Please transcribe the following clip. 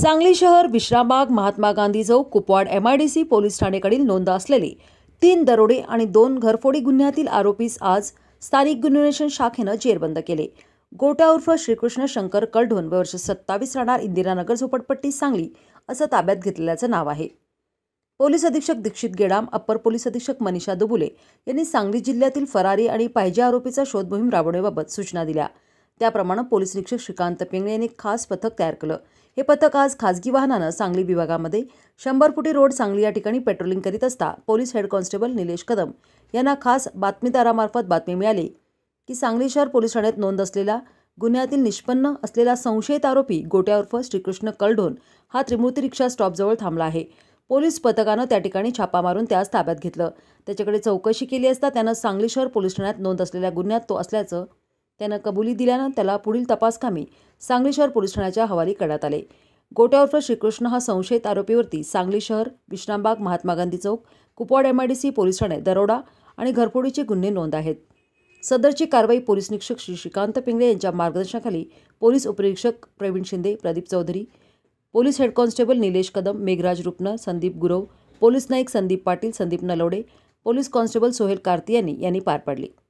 सांगली शहर विश्रामबाग महात्मा गांधी चौक Kupwad MIDC police ठाणेकडील नोंद असलेले तीन दरोडे आणि दोन घरफोडी गुन्ह्यातील आरोपीस आज स्थानिक गुन्हे शाखेनं जेरबंद केले गोट्या उर्फ श्रीकृष्ण शंकर कलढोन वर्ष सत्तावीस राहणार इंदिरानगर झोपडपट्टी सांगली असं ताब्यात घेतलेल्याचं नाव आहे पोलीस अधीक्षक दीक्षित गेडाम अप्पर पोलीस अधीक्षक मनीषा दुबुले यांनी सांगली जिल्ह्यातील फरारी आणि पाहिजे आरोपीचा शोध मोहीम राबवण्याबाबत सूचना दिल्या त्याप्रमाणे पोलीस निरीक्षक श्रीकांत पिंगळे यांनी खास पथक तयार केलं हे पथक आज खासगी वाहनानं सांगली विभागामध्ये शंभर फुटी रोड सांगली या ठिकाणी पेट्रोलिंग करीत असता police head constable Nilesh Kadam यांना खास बातमीदारामार्फत बातमी मिळाली की सांगली शहर पोलीस ठाण्यात नोंद असलेला गुन्ह्यातील निष्पन्न असलेला संशयित आरोपी गोट्या उर्फ श्रीकृष्ण कलढोन हा त्रिमूर्ती रिक्षा स्टॉपजवळ थांबला आहे पोलीस पथकानं त्या ठिकाणी छापा मारून त्यास ताब्यात घेतलं त्याच्याकडे चौकशी केली असता त्यानं सांगली शहर पोलीस ठाण्यात नोंद असलेल्या गुन्ह्यात तो असल्याचं त्यानं कबुली दिल्यानं त्याला पुढील तपासकामी सांगली शहर पोलीस ठाण्याच्या हवाली करण्यात आले गोट्यावर श्रीकृष्ण हा संशयित आरोपीवरती सांगली शहर विश्रामबाग महात्मा गांधी चौक कुपवाड एमआयडीसी पोलीस ठाणे दरोडा आणि घरफोडीचे गुन्हे नोंद आहेत सदरची कारवाई पोलीस निरीक्षक श्री श्रीकांत पिंगळे यांच्या मार्गदर्शनाखाली पोलीस उपनिरीक्षक Pravin Shinde Pradeep Chaudhari police head constable Nilesh Kadam Meghraj रुपनं Sandeep Gurav police Naik Sandeep Patil Sandeep Nalawade police constable Sohail Kartiyani यांनी पार पाडली